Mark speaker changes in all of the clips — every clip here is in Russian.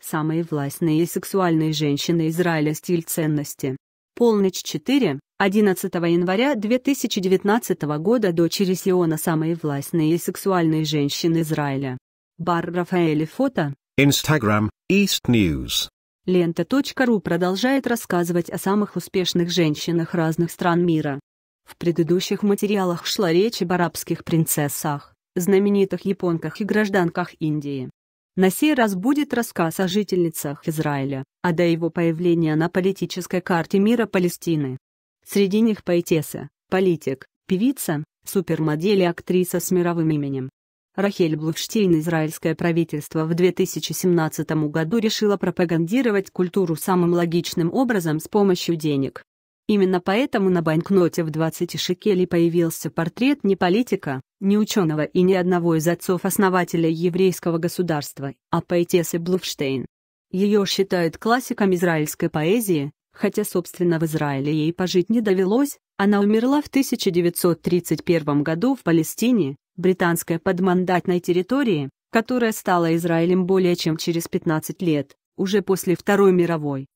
Speaker 1: Самые властные и сексуальные женщины Израиля стиль ценности. Полночь 4, 11 января 2019 года дочери Сиона самые властные и сексуальные женщины Израиля. Бар Рафаэли фото.
Speaker 2: Instagram, East News.
Speaker 1: Лента.ру продолжает рассказывать о самых успешных женщинах разных стран мира. В предыдущих материалах шла речь об арабских принцессах, знаменитых японках и гражданках Индии. На сей раз будет рассказ о жительницах Израиля, а до его появления на политической карте мира Палестины. Среди них поэтесса, политик, певица, супермодель и актриса с мировым именем. Рахель Блуштейн израильское правительство в 2017 году решило пропагандировать культуру самым логичным образом с помощью денег. Именно поэтому на банкноте в 20 шекелей появился портрет не политика, не ученого и ни одного из отцов-основателя еврейского государства, а поэтессы Блуфштейн. Ее считают классиком израильской поэзии, хотя, собственно, в Израиле ей пожить не довелось, она умерла в 1931 году в Палестине, британской подмандатной территории, которая стала Израилем более чем через 15 лет, уже после Второй мировой.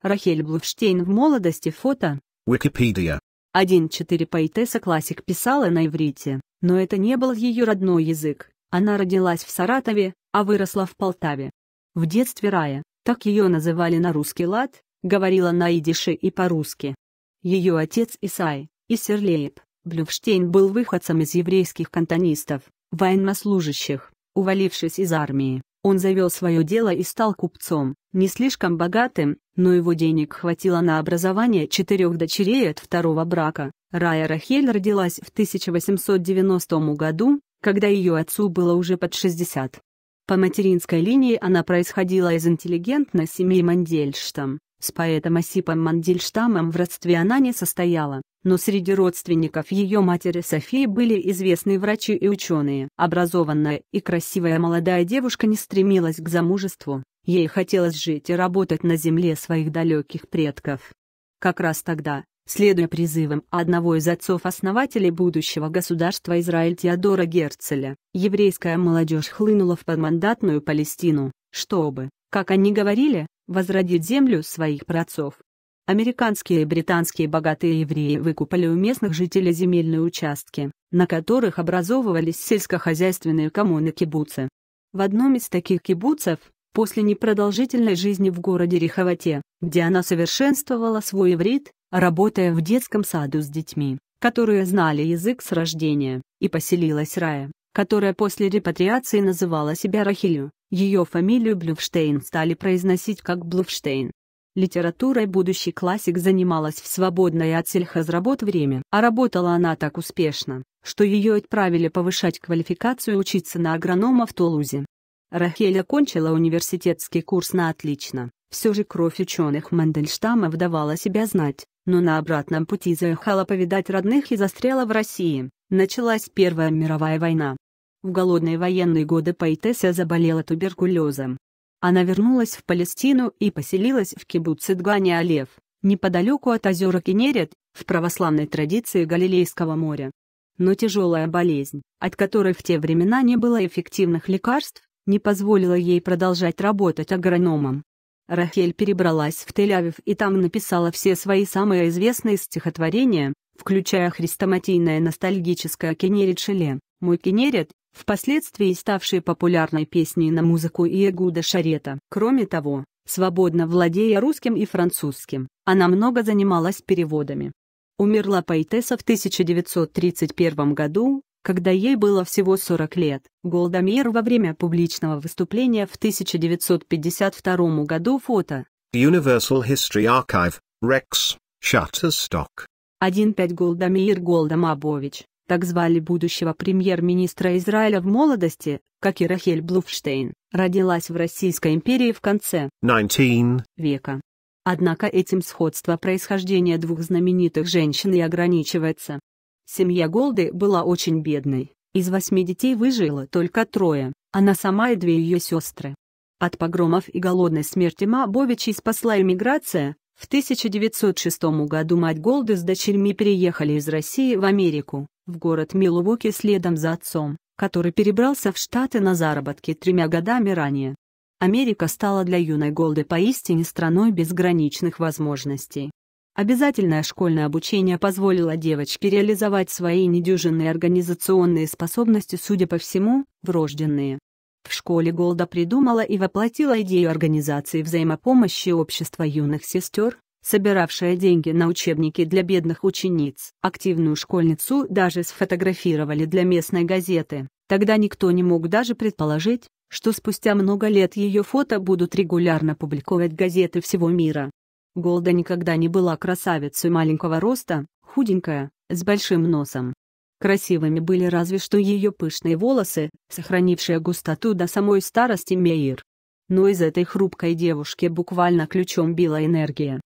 Speaker 1: Рахель Блуфштейн в молодости фото.
Speaker 2: Википедия.
Speaker 1: 1.4 поэтесса классик писала на иврите, но это не был ее родной язык. Она родилась в Саратове, а выросла в Полтаве. В детстве Рая, так ее называли на русский лад, говорила на идише и по-русски. Ее отец Исай, Исерлееб, Блюфштейн был выходцем из еврейских кантонистов, военнослужащих, увалившись из армии. Он завел свое дело и стал купцом, не слишком богатым, но его денег хватило на образование четырех дочерей от второго брака. Рая Рахель родилась в 1890 году, когда ее отцу было уже под 60. По материнской линии она происходила из интеллигентной семьи Мандельштам. С поэтом Осипом Мандельштамом в родстве она не состояла, но среди родственников ее матери Софии были известные врачи и ученые. Образованная и красивая молодая девушка не стремилась к замужеству, ей хотелось жить и работать на земле своих далеких предков. Как раз тогда, следуя призывам одного из отцов-основателей будущего государства Израиль Теодора Герцеля, еврейская молодежь хлынула в подмандатную Палестину, чтобы, как они говорили, возродить землю своих праотцов. Американские и британские богатые евреи выкупали у местных жителей земельные участки, на которых образовывались сельскохозяйственные коммуны-кибуцы. В одном из таких кибуцев, после непродолжительной жизни в городе Риховате, где она совершенствовала свой иврит, работая в детском саду с детьми, которые знали язык с рождения, и поселилась Рая, которая после репатриации называла себя Рахилью. Ее фамилию Блюфштейн стали произносить как Блюфштейн. Литературой будущий классик занималась в свободное от сельхозработ время, а работала она так успешно, что ее отправили повышать квалификацию и учиться на агронома в Тулузе. Рахель окончила университетский курс на отлично, все же кровь ученых Мандельштама вдавала себя знать, но на обратном пути заехала повидать родных и застряла в России. Началась Первая мировая война. В голодные военные годы поэтесса заболела туберкулезом. Она вернулась в Палестину и поселилась в кибуце Дгани Алев, неподалеку от озера Кенерет, в православной традиции Галилейского моря. Но тяжелая болезнь, от которой в те времена не было эффективных лекарств, не позволила ей продолжать работать агрономом. Рахель перебралась в Тель-Авив и там написала все свои самые известные стихотворения, включая хрестоматийное ностальгическое «Кенерит Шеле», «Мой Кенерит» впоследствии ставшей популярной песней на музыку Иегуда Шарета. Кроме того, свободно владея русским и французским, она много занималась переводами. Умерла поэтесса в 1931 году, когда ей было всего 40 лет. Голдомер во время публичного выступления в 1952 году фото.
Speaker 2: Universal History Archive, Rex, Shutterstock.
Speaker 1: 1.5 Голдомир Голдомабович, так звали будущего премьер-министра Израиля в молодости, как и Рахель Блуфштейн, родилась в Российской империи в конце
Speaker 2: 19.
Speaker 1: века. Однако этим сходство происхождения двух знаменитых женщин и ограничивается. Семья Голды была очень бедной, из восьми детей выжило только трое, она сама и две ее сестры. От погромов и голодной смерти Мабовичей спасла эмиграция, в 1906 году мать Голды с дочерьми переехали из России в Америку, в город Милуоки следом за отцом, который перебрался в Штаты на заработки тремя годами ранее. Америка стала для юной Голды поистине страной безграничных возможностей. Обязательное школьное обучение позволило девочке реализовать свои недюжинные организационные способности, судя по всему, врожденные. В школе Голда придумала и воплотила идею организации взаимопомощи общества юных сестер, собиравшая деньги на учебники для бедных учениц. Активную школьницу даже сфотографировали для местной газеты. Тогда никто не мог даже предположить, что спустя много лет ее фото будут регулярно публиковать газеты всего мира. Голда никогда не была красавицей маленького роста, худенькая, с большим носом. Красивыми были разве что ее пышные волосы, сохранившие густоту до самой старости Мейер. Но из этой хрупкой девушки буквально ключом била энергия.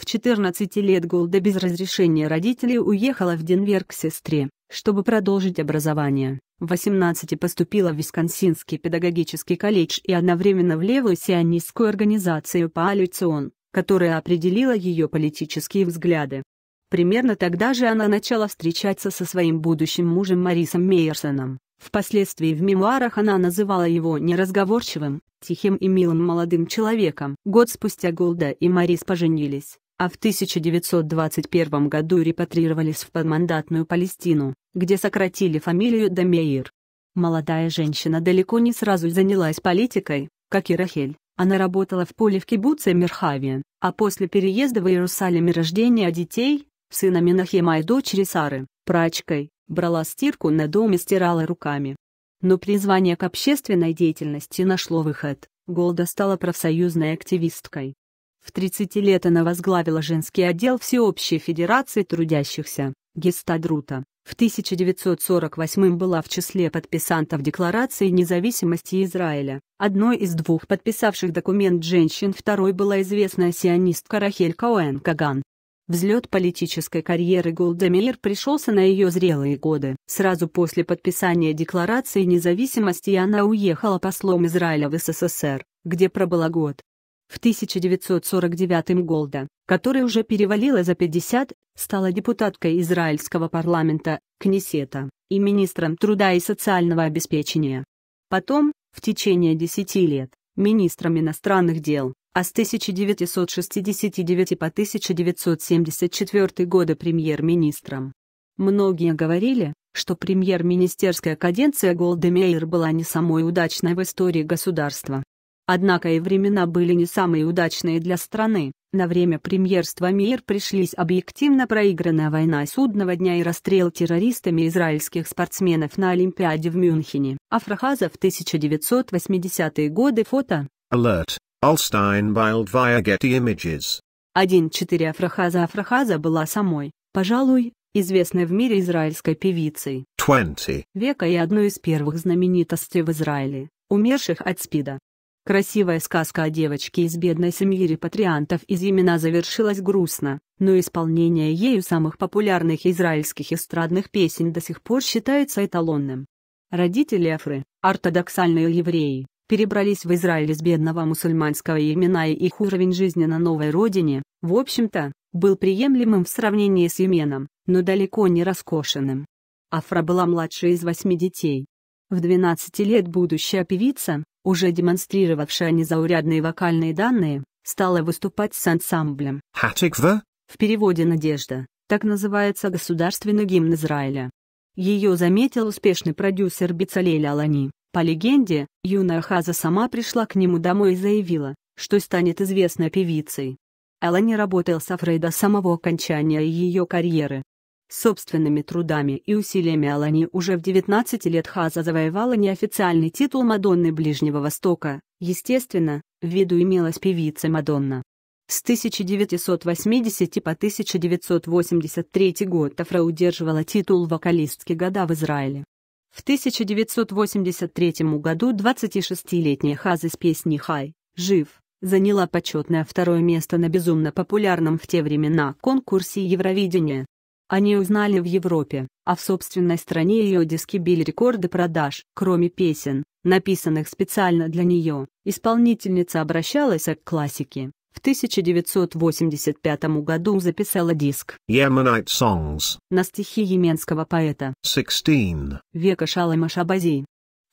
Speaker 1: В 14 лет Голда без разрешения родителей уехала в Денвер к сестре, чтобы продолжить образование. В 18 поступила в Висконсинский педагогический колледж и одновременно в левую сионистскую организацию «Коалицион», которая определила ее политические взгляды. Примерно тогда же она начала встречаться со своим будущим мужем Марисом Мейерсоном. Впоследствии в мемуарах она называла его неразговорчивым, тихим и милым молодым человеком. Год спустя Голда и Марис поженились а в 1921 году репатрировались в подмандатную Палестину, где сократили фамилию Дамеир. Молодая женщина далеко не сразу занялась политикой, как и Рахель. Она работала в поле в кибуце Мерхаве, а после переезда в Иерусалим и рождения детей, сына Минахема и дочери Сары, прачкой, брала стирку на дом и стирала руками. Но призвание к общественной деятельности нашло выход. Голда стала профсоюзной активисткой. В 30 лет она возглавила женский отдел Всеобщей Федерации трудящихся Гестадрута. В 1948 была в числе подписантов Декларации независимости Израиля. Одной из двух подписавших документ женщин второй была известная сионистка Рахель Коэн Каган. Взлет политической карьеры Голдемейр пришелся на ее зрелые годы. Сразу после подписания Декларации независимости она уехала послом Израиля в СССР, где пробыла год. В 1949 Голда, которая уже перевалила за 50, стала депутаткой израильского парламента, Кнесета, и министром труда и социального обеспечения. Потом, в течение 10 лет, министром иностранных дел, а с 1969 по 1974 года премьер-министром. Многие говорили, что премьер-министерская каденция Голда Меир была не самой удачной в истории государства. Однако и времена были не самые удачные для страны. На время премьерства МИР пришлись объективно проигранная война судного дня и расстрел террористами израильских спортсменов на Олимпиаде в Мюнхене. Афрахаза в 1980-е годы фото.
Speaker 2: Alert. Alstein via Getty Images.
Speaker 1: 1-4 Афрахаза Афрахаза была самой, пожалуй, известной в мире израильской певицей
Speaker 2: 20
Speaker 1: века и одной из первых знаменитостей в Израиле, умерших от СПИДа. Красивая сказка о девочке из бедной семьи репатриантов из Имена завершилась грустно, но исполнение ею самых популярных израильских эстрадных песен до сих пор считается эталонным. Родители Афры, ортодоксальные евреи, перебрались в Израиль из бедного мусульманского Имена и их уровень жизни на новой родине, в общем-то, был приемлемым в сравнении с Йеменом, но далеко не роскошенным. Афра была младшей из восьми детей. В 12 лет будущая певица, уже демонстрировавшая незаурядные вокальные данные, стала выступать с ансамблем.
Speaker 2: Хатиква?
Speaker 1: В переводе «Надежда» так называется государственный гимн Израиля. Ее заметил успешный продюсер Бицалель Алани. По легенде, юная Хаза сама пришла к нему домой и заявила, что станет известной певицей. Алани работал с Афрейда с самого окончания ее карьеры, Собственными трудами и усилиями Алани уже в 19 лет Хаза завоевала неофициальный титул Мадонны Ближнего Востока, естественно, в виду имелась певица Мадонна. С 1980 по 1983 год Афра удерживала титул вокалистки года в Израиле. В 1983 году 26-летняя Хаза с песней «Хай» «Жив» заняла почетное второе место на безумно популярном в те времена конкурсе Евровидения. Они узнали в Европе, а в собственной стране ее диски били рекорды продаж. Кроме песен, написанных специально для нее, исполнительница обращалась к классике. В 1985 году записала диск
Speaker 2: «Yemenite Songs»
Speaker 1: на стихи еменского поэта
Speaker 2: 16.
Speaker 1: века Шалама Шабази.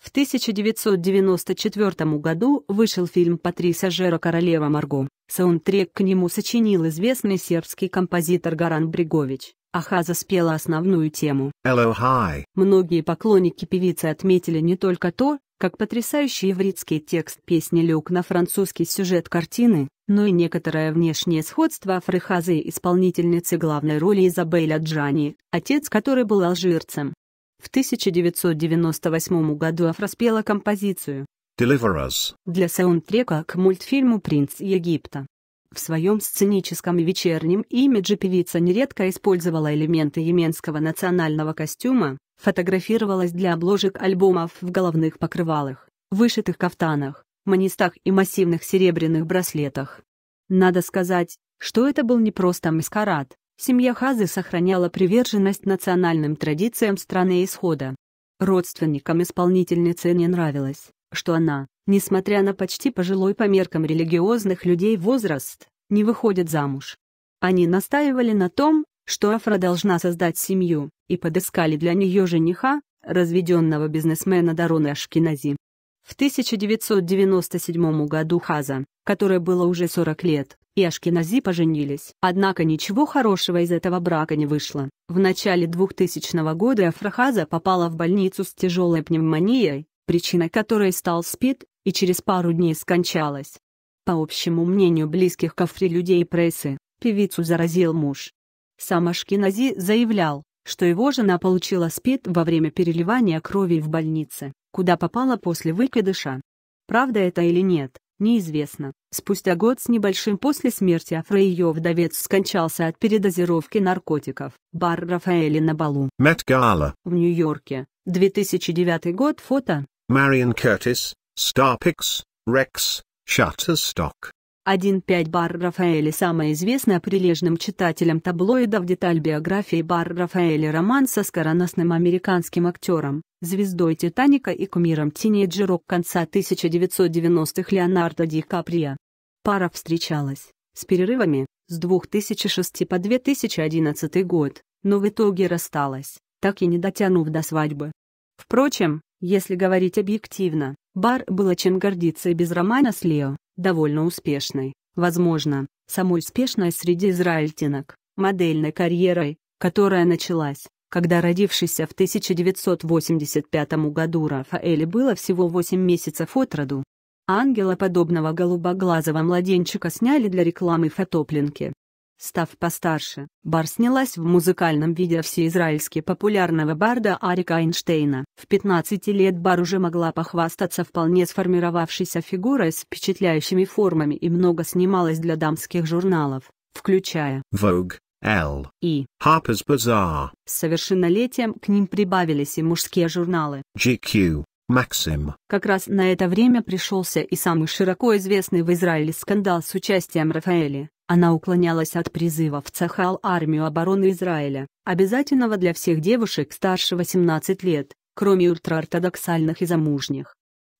Speaker 1: В 1994 году вышел фильм Патриса Жера «Королева Марго», Саундтрек к нему сочинил известный сербский композитор Гаран Бригович, Ахаза спела основную тему.
Speaker 2: Hello, hi.
Speaker 1: Многие поклонники певицы отметили не только то, как потрясающий еврейский текст песни лег на французский сюжет картины, но и некоторое внешнее сходство Африхазы и исполнительницы главной роли Изабеля Джани, отец которой был алжирцем. В 1998 году Афра спела композицию
Speaker 2: Deliver Us
Speaker 1: для саундтрека к мультфильму «Принц Египта». В своем сценическом вечернем имидже певица нередко использовала элементы еменского национального костюма, фотографировалась для обложек альбомов в головных покрывалах, вышитых кафтанах, манистах и массивных серебряных браслетах. Надо сказать, что это был не просто маскарад, семья Хазы сохраняла приверженность национальным традициям страны исхода. Родственникам исполнительницы не нравилось, что она, несмотря на почти пожилой по меркам религиозных людей возраст, не выходит замуж. Они настаивали на том, что Афра должна создать семью, и подыскали для нее жениха, разведенного бизнесмена Дарона Ашкинази. В 1997 году Хаза, которой было уже 40 лет, и Ашкинази поженились. Однако ничего хорошего из этого брака не вышло. В начале 2000 года Афрахаза попала в больницу с тяжелой пневмонией, причиной которой стал СПИД, и через пару дней скончалась. По общему мнению близких Кафри людей и прессы, певицу заразил муж. Сам Ашкинази заявлял, что его жена получила СПИД во время переливания крови в больнице, куда попала после выкидыша. Правда это или нет, неизвестно. Спустя год с небольшим после смерти Афра ее вдовец скончался от передозировки наркотиков. Бар Рафаэли на балу.
Speaker 2: Мет Гала.
Speaker 1: В Нью-Йорке. 2009 год фото.
Speaker 2: Marion Curtis, Starpix, Rex, Shutterstock.
Speaker 1: 1.5 Бар Рафаэли Самая известная прилежным читателям таблоидов деталь биографии Бар Рафаэли роман со скороносным американским актером, звездой «Титаника» и кумиром тинейджерок конца 1990-х Леонардо Ди Каприо. Пара встречалась, с перерывами, с 2006 по 2011 год, но в итоге рассталась, так и не дотянув до свадьбы. Впрочем, если говорить объективно, Бар было чем гордиться и без романа с Лео, довольно успешной, возможно, самой успешной среди израильтинок, модельной карьерой, которая началась, когда родившийся в 1985 году Рафаэле было всего 8 месяцев от роду. Ангела подобного голубоглазого младенчика сняли для рекламы фотопленки, Став постарше, Бар снялась в музыкальном видео всеизраильски популярного барда Арика Эйнштейна. В 15 лет Бар уже могла похвастаться вполне сформировавшейся фигурой с впечатляющими формами и много снималась для дамских журналов, включая
Speaker 2: Vogue, L и Harper's Bazaar. С
Speaker 1: совершеннолетием к ним прибавились и мужские журналы
Speaker 2: GQ, Максим.
Speaker 1: Как раз на это время пришелся и самый широко известный в Израиле скандал с участием Рафаэли, она уклонялась от призыва в Цахал армию обороны Израиля, обязательного для всех девушек старше 18 лет, кроме ультраортодоксальных и замужних.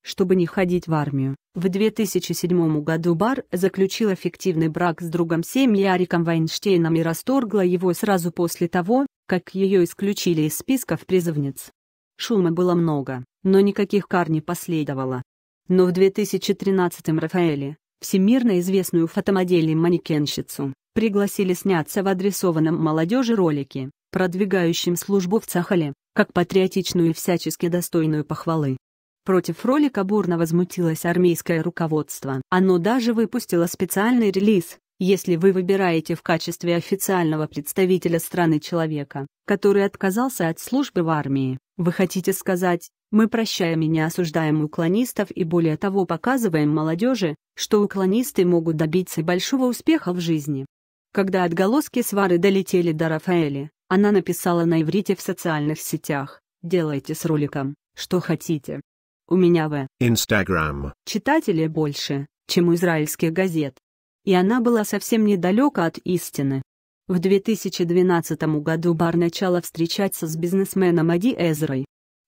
Speaker 1: Чтобы не ходить в армию, в 2007 году Бар заключила фиктивный брак с другом семьи Ариком Вайнштейном и расторгла его сразу после того, как ее исключили из списков призывниц. Шума было много, но никаких кар не последовало. Но в 2013 Рафаэле, всемирно известную фотомодель и манекенщицу, пригласили сняться в адресованном молодежи ролике, продвигающем службу в Цахале, как патриотичную и всячески достойную похвалы. Против ролика бурно возмутилось армейское руководство. Оно даже выпустило специальный релиз, если вы выбираете в качестве официального представителя страны человека, который отказался от службы в армии, вы хотите сказать, мы прощаем и не осуждаем уклонистов и более того показываем молодежи, что уклонисты могут добиться большого успеха в жизни. Когда отголоски свары долетели до Рафаэли, она написала на иврите в социальных сетях «Делайте с роликом, что хотите». У меня в
Speaker 2: Instagram
Speaker 1: читателей больше, чем у израильских газет и она была совсем недалека от истины. В 2012 году Бар начала встречаться с бизнесменом Ади Эзрой.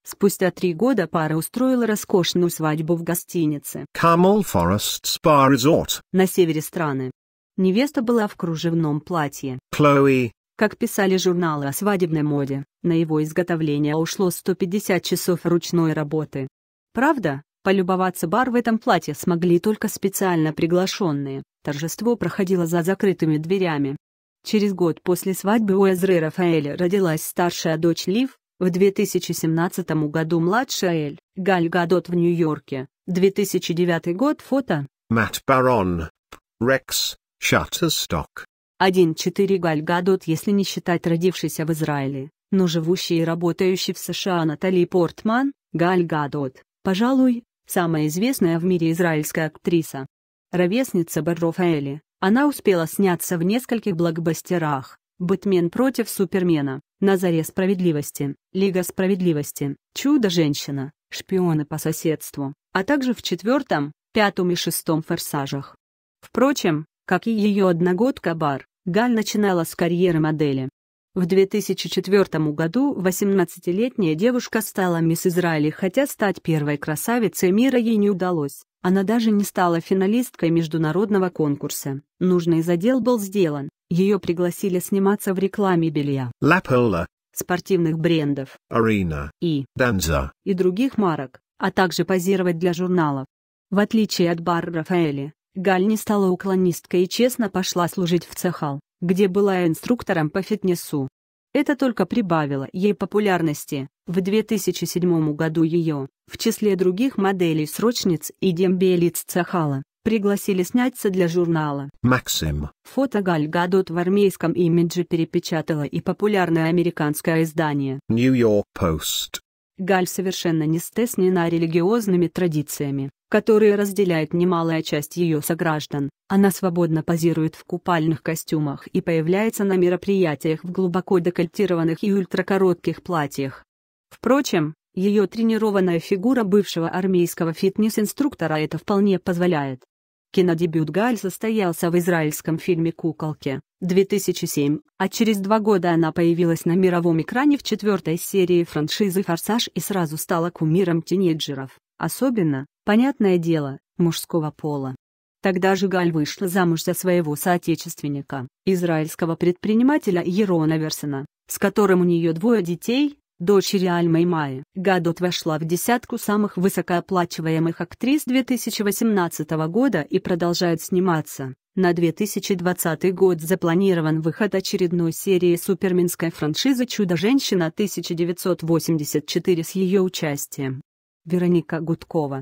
Speaker 1: Спустя три года пара устроила роскошную свадьбу в гостинице
Speaker 2: Camel Forest Spa Resort
Speaker 1: на севере страны. Невеста была в кружевном платье. Chloe. Как писали журналы о свадебной моде, на его изготовление ушло 150 часов ручной работы. Правда, полюбоваться бар в этом платье смогли только специально приглашенные, Торжество проходило за закрытыми дверями. Через год после свадьбы у Эзры Рафаэля родилась старшая дочь Лив, в 2017 году младшая Эль, Галь Гадот в Нью-Йорке, 2009 год фото.
Speaker 2: Мэтт Барон, Рекс, Шаттерсток.
Speaker 1: 1-4 Галь Гадот, если не считать родившейся в Израиле, но живущий и работающий в США Натали Портман, Галь Гадот, пожалуй, самая известная в мире израильская актриса ровесница Баррофаэли, она успела сняться в нескольких блокбастерах. «Бэтмен против Супермена», «На заре справедливости», «Лига справедливости», «Чудо-женщина», «Шпионы по соседству», а также в четвертом, пятом и шестом форсажах. Впрочем, как и ее одногодка Бар, Галь начинала с карьеры модели. В 2004 году 18-летняя девушка стала мисс Израиля, хотя стать первой красавицей мира ей не удалось. Она даже не стала финалисткой международного конкурса. Нужный задел был сделан. Ее пригласили сниматься в рекламе белья.
Speaker 2: Lapola.
Speaker 1: Спортивных брендов.
Speaker 2: Arena. И. Danza.
Speaker 1: И других марок, а также позировать для журналов. В отличие от Бар Рафаэли, Галь не стала уклонисткой и честно пошла служить в Цехал, где была инструктором по фитнесу. Это только прибавило ей популярности. В 2007 году ее, в числе других моделей-срочниц и дембелиц Цахала, пригласили сняться для журнала.
Speaker 2: Максим.
Speaker 1: Фото Галь Гадот в армейском имидже перепечатала и популярное американское издание.
Speaker 2: New York Post.
Speaker 1: Галь совершенно не стеснена религиозными традициями, которые разделяет немалая часть ее сограждан. Она свободно позирует в купальных костюмах и появляется на мероприятиях в глубоко декольтированных и ультракоротких платьях. Впрочем, ее тренированная фигура бывшего армейского фитнес-инструктора это вполне позволяет. Кинодебют Галь состоялся в израильском фильме «Куколки» 2007, а через два года она появилась на мировом экране в четвертой серии франшизы «Форсаж» и сразу стала кумиром тинейджеров, особенно, понятное дело, мужского пола. Тогда же Галь вышла замуж за своего соотечественника, израильского предпринимателя Ерона Версона, с которым у нее двое детей, дочери Альмы Майи. Гадот вошла в десятку самых высокооплачиваемых актрис 2018 года и продолжает сниматься. На 2020 год запланирован выход очередной серии суперменской франшизы «Чудо-женщина 1984» с ее участием. Вероника Гудкова